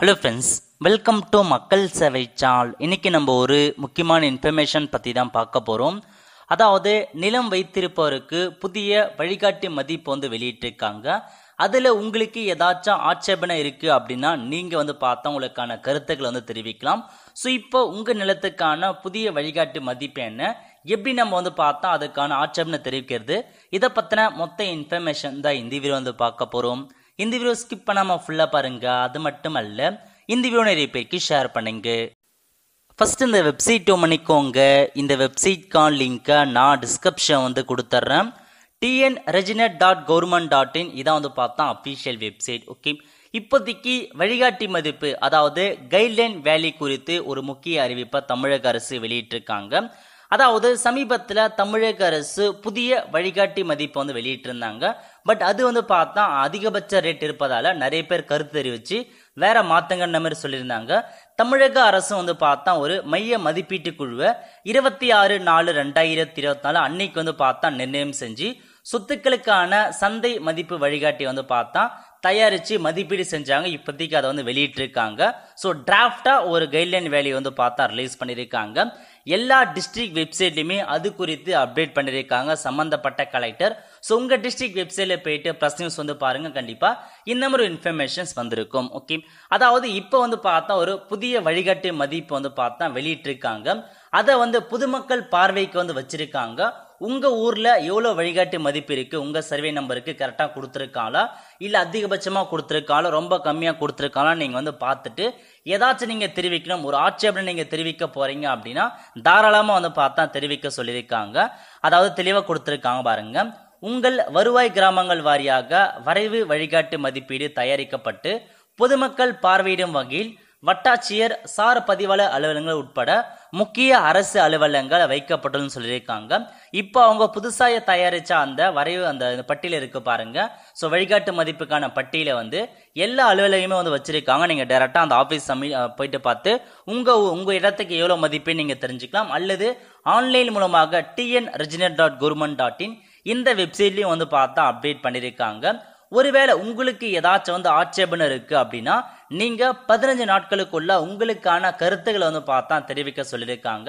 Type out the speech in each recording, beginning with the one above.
hello friends welcome to மக்கள் சேவை சால் இன்னைக்கு நம்ம ஒரு முக்கியமான இன்ஃபர்மேஷன் பற்றி தான் பார்க்க போகிறோம் அதாவது நிலம் வைத்திருப்பவருக்கு புதிய வழிகாட்டி மதிப்பு வந்து வெளியிட்டிருக்காங்க அதில் உங்களுக்கு ஏதாச்சும் ஆட்சேபனை இருக்குது அப்படின்னா நீங்கள் வந்து பார்த்தா உங்களுக்கான கருத்துக்களை வந்து தெரிவிக்கலாம் ஸோ இப்போ உங்கள் நிலத்துக்கான புதிய வழிகாட்டு மதிப்பு என்ன எப்படி நம்ம வந்து பார்த்தா அதுக்கான ஆட்சேபனை தெரிவிக்கிறது இதை பற்றின மொத்த இன்ஃபர்மேஷன் தான் இந்த வீடியோ வந்து பார்க்க போகிறோம் இந்த வீடியோ ஸ்கிப் பண்ணாமல் ஃபுல்லாக பாருங்க அது மட்டும் அல்ல இந்த வீடியோ நிறைய பேருக்கு ஷேர் பண்ணுங்க ஃபர்ஸ்ட் இந்த வெப்சைட் பண்ணிக்கோங்க இந்த வெப்சைட்கான் லிங்க்கை நான் டிஸ்கிரிப்ஷன் வந்து கொடுத்துட்றேன் TN reginet dot government dot in இதான் வந்து பார்த்தா அஃபீஷியல் வெப்சைட் ஓகே இப்போதைக்கு வழிகாட்டி மதிப்பு அதாவது கைட்லைன் வேலி குறித்து ஒரு முக்கிய அறிவிப்பை தமிழக அரசு வெளியிட்டிருக்காங்க அதாவது சமீபத்தில் தமிழக அரசு புதிய வழிகாட்டி மதிப்பை வந்து வெளியிட்டிருந்தாங்க பட் அது வந்து பார்த்தா அதிகபட்ச ரேட் இருப்பதால் நிறைய பேர் கருத்து தெரிவித்து வேற மாத்தங்கள் மாதிரி சொல்லியிருந்தாங்க தமிழக அரசு வந்து பார்த்தா ஒரு மைய மதிப்பீட்டு குழுவை இருபத்தி ஆறு நாலு ரெண்டாயிரத்தி இருபத்தி நாலு அன்னைக்கு வந்து பார்த்தா நிர்ணயம் செஞ்சு சொத்துக்களுக்கான சந்தை மதிப்பு வழிகாட்டி வந்து பார்த்தா தயாரித்து மதிப்பீடு செஞ்சாங்க இப்போதைக்கு அதை வந்து வெளியிட்டிருக்காங்க ஸோ டிராஃப்டாக ஒரு கைட்லைன் வேலையை வந்து பார்த்தா ரிலீஸ் பண்ணியிருக்காங்க எல்லா டிஸ்ட்ரிக்ட் வெப்சைட்லையுமே அது குறித்து அப்டேட் பண்ணியிருக்காங்க சம்மந்தப்பட்ட கலெக்டர் ஸோ உங்கள் டிஸ்ட்ரிக்ட் வெப்சைட்டில் போயிட்டு ப்ளஸ் நியூஸ் வந்து பாருங்கள் கண்டிப்பாக இந்த மாதிரி இன்ஃபர்மேஷன்ஸ் வந்திருக்கும் ஓகே அதாவது இப்போ வந்து பார்த்தா ஒரு புதிய வழிகாட்டு மதிப்பு வந்து பார்த்தா வெளியிட்டிருக்காங்க அதை வந்து பொதுமக்கள் பார்வைக்கு வந்து வச்சிருக்காங்க உங்கள் ஊரில் எவ்வளோ வழிகாட்டு மதிப்பு இருக்குது உங்கள் சர்வே நம்பருக்கு கரெக்டாக கொடுத்துருக்காங்களா இல்லை அதிகபட்சமாக கொடுத்துருக்காங்களா ரொம்ப கம்மியாக கொடுத்துருக்காங்களான்னு நீங்கள் வந்து பார்த்துட்டு ஏதாச்சும் நீங்கள் தெரிவிக்கணும் ஒரு ஆட்சேபனை நீங்கள் தெரிவிக்க போகிறீங்க அப்படின்னா தாராளமாக வந்து பார்த்தா தெரிவிக்க சொல்லியிருக்காங்க அதாவது தெளிவாக கொடுத்துருக்காங்க பாருங்கள் உங்கள் வருவாய் கிராமங்கள் வாரியாக வரைவு வழிகாட்டு மதிப்பீடு தயாரிக்கப்பட்டு பொதுமக்கள் பார்வையிடும் வகையில் வட்டாட்சியர் சார் பதிவாள அலுவலகங்கள் உட்பட முக்கிய அரசு அலுவலகங்கள் வைக்கப்பட்டதுன்னு சொல்லியிருக்காங்க இப்போ அவங்க புதுசாக தயாரித்த அந்த வரைவு அந்த பட்டியல இருக்கு பாருங்க ஸோ வழிகாட்டு மதிப்புக்கான பட்டியல வந்து எல்லா அலுவலகமே வந்து வச்சிருக்காங்க நீங்கள் டேரெக்டாக அந்த ஆஃபீஸ் போயிட்டு பார்த்து உங்கள் உங்கள் இடத்துக்கு எவ்வளோ மதிப்பை நீங்கள் தெரிஞ்சுக்கலாம் அல்லது ஆன்லைன் மூலமாக TN reginet dot government dot in இந்த வெப்சைட்லயும் வந்து பார்த்தா அப்டேட் பண்ணியிருக்காங்க ஒருவேளை உங்களுக்கு ஏதாச்சும் வந்து ஆட்சேபனை இருக்குது அப்படின்னா நீங்க பதினஞ்சு நாட்களுக்குள்ள உங்களுக்கான கருத்துக்களை வந்து பார்த்தா தெரிவிக்க சொல்லியிருக்காங்க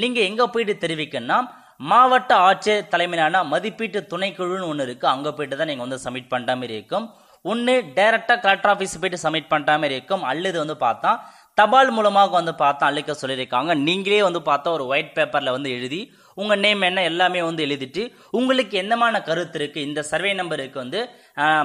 நீங்க எங்க போயிட்டு தெரிவிக்கணும் மாவட்ட ஆட்சியர் தலைமையிலான மதிப்பீட்டு துணைக்குழுன்னு ஒன்று இருக்கு அங்க போயிட்டு தான் நீங்க வந்து சப்மிட் பண்ற மாதிரி இருக்கும் ஒன்று டைரக்டா கலெக்டர் ஆபீஸ் போயிட்டு சப்மிட் பண்ணுற மாதிரி இருக்கும் அல்லது வந்து பார்த்தா தபால் மூலமாக வந்து பார்த்தா அழிக்க சொல்லியிருக்காங்க நீங்களே வந்து பார்த்தா ஒரு ஒயிட் பேப்பரில் வந்து எழுதி உங்கள் நேம் என்ன எல்லாமே வந்து எழுதிட்டு உங்களுக்கு என்னமான கருத்து இருக்குது இந்த சர்வே நம்பருக்கு வந்து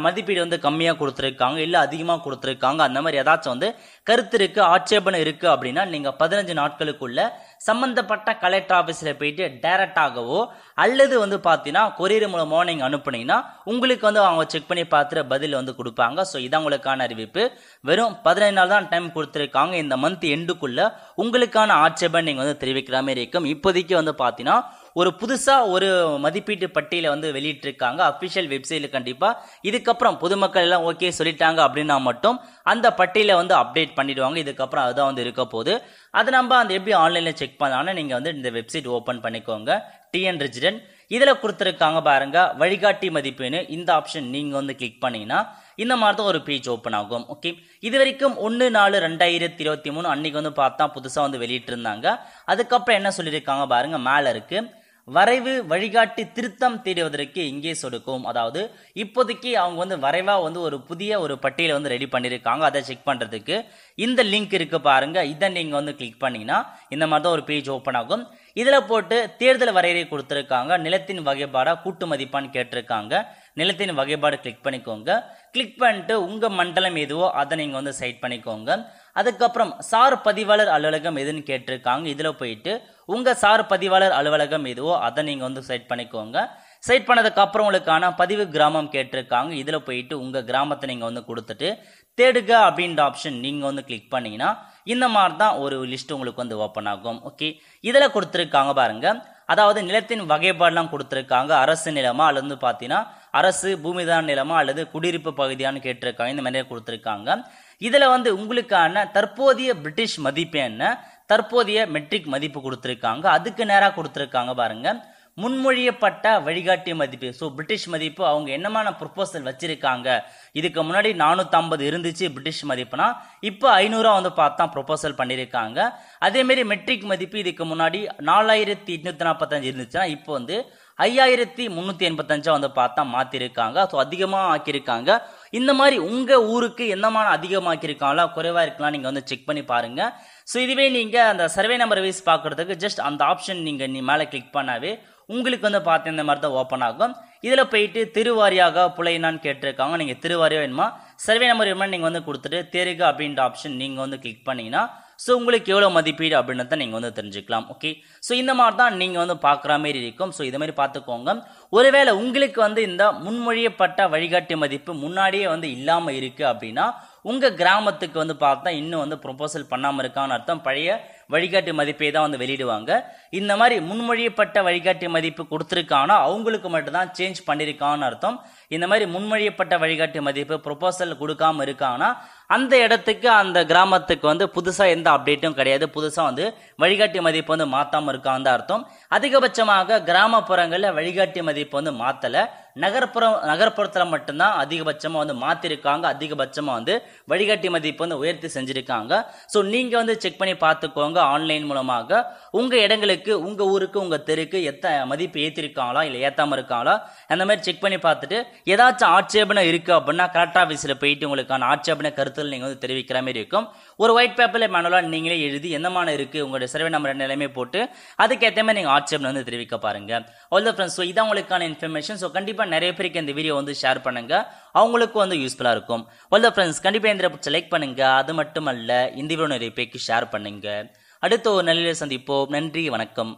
மதிப்பீடு வந்து கம்மியாக கொடுத்துருக்காங்க இல்லை அதிகமாக கொடுத்துருக்காங்க அந்த மாதிரி ஏதாச்சும் வந்து கருத்து இருக்குது ஆட்சேபனை இருக்குது அப்படின்னா நீங்கள் பதினஞ்சு நாட்களுக்குள்ள சம்மந்தப்பட்ட கலெக்டர் ஆஃபீஸில் போயிட்டு டைரக்டாகவோ அல்லது வந்து பார்த்தீங்கன்னா கொரியர் மூலமாக நீங்கள் அனுப்புனீங்கன்னா உங்களுக்கு வந்து அவங்க செக் பண்ணி பார்த்துட்டு பதில் வந்து கொடுப்பாங்க ஸோ இதான் உங்களுக்கான அறிவிப்பு வெறும் பதினஞ்சு நாள் தான் டைம் கொடுத்துருக்காங்க இந்த மந்த் எண்டுக்குள்ள உங்களுக்கான ஆட்சேபனை நீங்கள் வந்து தெரிவிக்கிற மாதிரி இருக்கும் இப்போதைக்கு வந்து பார்த்தீங்கன்னா ஒரு புதுசாக ஒரு மதிப்பீட்டு பட்டியல வந்து வெளியிட்டிருக்காங்க அஃபிஷியல் வெப்சைட்டில் கண்டிப்பாக இதுக்கப்புறம் பொதுமக்கள் எல்லாம் ஓகே சொல்லிட்டாங்க அப்படின்னா மட்டும் அந்த பட்டியலை வந்து அப்டேட் பண்ணிடுவாங்க இதுக்கப்புறம் அதுதான் வந்து இருக்க போகுது அதை நம்ம அந்த எப்படி ஆன்லைனில் செக் பண்ணலாம்னா நீங்கள் வந்து இந்த வெப்சைட் ஓப்பன் பண்ணிக்கோங்க டிஎன் ரெசிடென்ட் இதில் கொடுத்துருக்காங்க பாருங்க வழிகாட்டி மதிப்பீடு இந்த ஆப்ஷன் நீங்கள் வந்து கிளிக் பண்ணீங்கன்னா இந்த மாதிரி தான் ஒரு பேஜ் ஓப்பன் ஆகும் ஓகே இது வரைக்கும் ஒன்று நாலு ரெண்டாயிரத்தி இருபத்தி மூணு அன்னைக்கு வந்து பார்த்தா புதுசாக வந்து வெளியிட்டிருந்தாங்க அதுக்கப்புறம் என்ன சொல்லியிருக்காங்க பாருங்க மேலே இருக்குது வரைவு வழிகாட்டி திருத்தம் தேடுவதற்கு இங்கே சொடுக்கும் அதாவது இப்போதைக்கு அவங்க வந்து வரைவாக வந்து ஒரு புதிய ஒரு பட்டியலை வந்து ரெடி பண்ணியிருக்காங்க அதை செக் பண்ணுறதுக்கு இந்த லிங்க் இருக்குது பாருங்கள் இதை நீங்கள் வந்து கிளிக் பண்ணிங்கன்னா இந்த மாதிரி தான் ஒரு பேஜ் ஓப்பன் ஆகும் இதில் போட்டு தேர்தல் வரையறை கொடுத்துருக்காங்க நிலத்தின் வகைப்பாடாக கூட்டு மதிப்பான்னு கேட்டிருக்காங்க நிலத்தின் வகைப்பாடு கிளிக் பண்ணிக்கோங்க கிளிக் பண்ணிட்டு உங்கள் மண்டலம் எதுவோ அதை நீங்கள் வந்து சைட் பண்ணிக்கோங்க அதுக்கப்புறம் சார் பதிவாளர் அலுவலகம் எதுன்னு கேட்டிருக்காங்க இதில் போயிட்டு உங்கள் சார் பதிவாளர் அலுவலகம் எதுவோ அதை நீங்கள் வந்து செட் பண்ணிக்கோங்க செட் பண்ணதுக்கப்புறம் உங்களுக்கான பதிவு கிராமம் கேட்டிருக்காங்க இதில் போயிட்டு உங்கள் கிராமத்தை நீங்கள் வந்து கொடுத்துட்டு தேடுக அப்படின்ற ஆப்ஷன் நீங்கள் வந்து கிளிக் பண்ணிங்கன்னா இந்த மாதிரி தான் ஒரு லிஸ்ட் உங்களுக்கு வந்து ஓப்பன் ஆகும் ஓகே இதில் கொடுத்துருக்காங்க பாருங்கள் அதாவது நிலத்தின் வகைப்பாடெலாம் கொடுத்துருக்காங்க அரசு நிலமா அல்லது பார்த்தீங்கன்னா அரசு பூமிதான் நிலமா அல்லது குடியிருப்பு பகுதியான்னு கேட்டிருக்காங்க இந்த மாதிரியே கொடுத்துருக்காங்க இதில் வந்து உங்களுக்கான தற்போதைய பிரிட்டிஷ் மதிப்பு என்ன தற்போதைய மெட்ரிக் மதிப்பு கொடுத்துருக்காங்க அதுக்கு நேராக கொடுத்துருக்காங்க பாருங்க முன்மொழியப்பட்ட வழிகாட்டிய மதிப்பு ஸோ பிரிட்டிஷ் மதிப்பு அவங்க என்னமான ப்ரொப்போசல் வச்சிருக்காங்க இதுக்கு முன்னாடி நானூற்றம்பது இருந்துச்சு பிரிட்டிஷ் மதிப்புனா இப்போ ஐநூறுரூவா வந்து பார்த்தா ப்ரொப்போசல் பண்ணியிருக்காங்க அதேமாரி மெட்ரிக் மதிப்பு இதுக்கு முன்னாடி நாலாயிரத்தி எட்நூற்றி நாற்பத்தஞ்சு இருந்துச்சுன்னா இப்போ வந்து ஐயாயிரத்தி முந்நூற்றி எண்பத்தஞ்சா வந்து பார்த்தா மாற்றிருக்காங்க ஸோ அதிகமாக ஆக்கியிருக்காங்க இந்த மாதிரி உங்கள் ஊருக்கு என்னமான அதிகமாக்கிருக்காங்களா குறைவாக இருக்கலாம் நீங்கள் வந்து செக் பண்ணி பாருங்கள் ஸோ இதுவே நீங்கள் அந்த சர்வே நம்பர் வைஸ் பார்க்குறதுக்கு ஜஸ்ட் அந்த ஆப்ஷன் நீங்கள் நீ மேலே கிளிக் பண்ணாவே உங்களுக்கு வந்து பார்த்து இந்த மாதிரி தான் ஓப்பன் ஆகும் இதில் போயிட்டு திருவாரியாக புலையினான்னு கேட்டிருக்காங்க நீங்கள் திருவாரியாக வேணுமா சர்வே நம்பர் வேணுமா நீங்கள் வந்து கொடுத்துட்டு தெருகு அப்படின்ற ஆப்ஷன் நீங்கள் வந்து கிளிக் பண்ணிங்கன்னா ஸோ உங்களுக்கு எவ்வளோ மதிப்பீடு அப்படின்னு நீங்கள் வந்து தெரிஞ்சுக்கலாம் ஓகே ஸோ இந்த மாதிரி தான் நீங்கள் வந்து பார்க்குற மாதிரி இருக்கும் ஸோ இது மாதிரி பார்த்துக்கோங்க ஒருவேளை உங்களுக்கு வந்து இந்த முன்மொழியப்பட்ட வழிகாட்டி மதிப்பு முன்னாடியே வந்து இல்லாமல் இருக்குது அப்படின்னா உங்கள் கிராமத்துக்கு வந்து பார்த்தா இன்னும் வந்து ப்ரொபோசல் பண்ணாமல் இருக்கான்னு அர்த்தம் பழைய வழிகாட்டி மதிப்பை தான் வந்து வெளியிடுவாங்க இந்த மாதிரி முன்மொழியப்பட்ட வழிகாட்டி மதிப்பு கொடுத்துருக்கானா அவங்களுக்கு மட்டும்தான் சேஞ்ச் பண்ணியிருக்கான்னு அர்த்தம் இந்த மாதிரி முன்மொழியப்பட்ட வழிகாட்டி மதிப்பு ப்ரொபோசல் கொடுக்காமல் இருக்கானா அந்த இடத்துக்கு அந்த கிராமத்துக்கு வந்து புதுசாக எந்த அப்டேட்டும் கிடையாது புதுசாக வந்து வழிகாட்டி மதிப்பு வந்து மாற்றாமல் இருக்கான்னு அர்த்தம் அதிகபட்சமாக கிராமப்புறங்களில் வழிகாட்டி மதிப்பு வந்து மாற்றலை நகர்ப்புறம் நகர்ப்புறத்தில் மட்டும்தான் அதிகபட்சமாக வந்து மாற்றிருக்காங்க அதிகபட்சமாக வந்து வழிகாட்டி மதிப்பு வந்து உயர்த்தி செஞ்சுருக்காங்க ஸோ நீங்கள் வந்து செக் பண்ணி பார்த்துக்கோங்க ஆன்லைன் மூலமாக உங்கள் இடங்களுக்கு உங்கள் ஊருக்கு உங்கள் தெருக்கு எத்த மதிப்பு ஏற்றிருக்காங்களா இல்லை ஏற்றாமல் இருக்காங்களா அந்த மாதிரி செக் பண்ணி பார்த்துட்டு ஏதாச்சும் ஆட்சேபனை இருக்குது அப்படின்னா கரெக்ட் ஆஃபீஸில் போயிட்டு உங்களுக்கான ஆட்சேபனை கருத்தில் நீங்கள் வந்து தெரிவிக்கிற மாதிரி இருக்கும் ஒரு ஒயிட் பேப்பரில் மேனுவலாக நீங்களே எழுதி என்னமான இருக்குது உங்களுடைய சர்வே நம்பர் நிலைமை எல்லாமே போட்டு அதுக்கேற்ற மாதிரி நீங்கள் ஆட்சேபனை வந்து தெரிவிக்க பாருங்கள் அவ்வளோ ஃப்ரெண்ட்ஸ் ஸோ இதான் உங்களுக்கான இன்ஃபர்மேஷன் ஸோ கண்டிப்பாக கண்டிப்பாக நிறைய பேருக்கு இந்த வீடியோ வந்து ஷேர் பண்ணுங்க அவங்களுக்கும் வந்து யூஸ்ஃபுல்லாக இருக்கும் ஒல்ல ஃப்ரெண்ட்ஸ் கண்டிப்பாக இந்த செலக்ட் பண்ணுங்க அது மட்டுமல்ல இந்த வீடியோ நிறைய பேருக்கு ஷேர் பண்ணுங்க அடுத்த ஒரு நல்ல சந்திப்போம் நன்றி வணக்கம்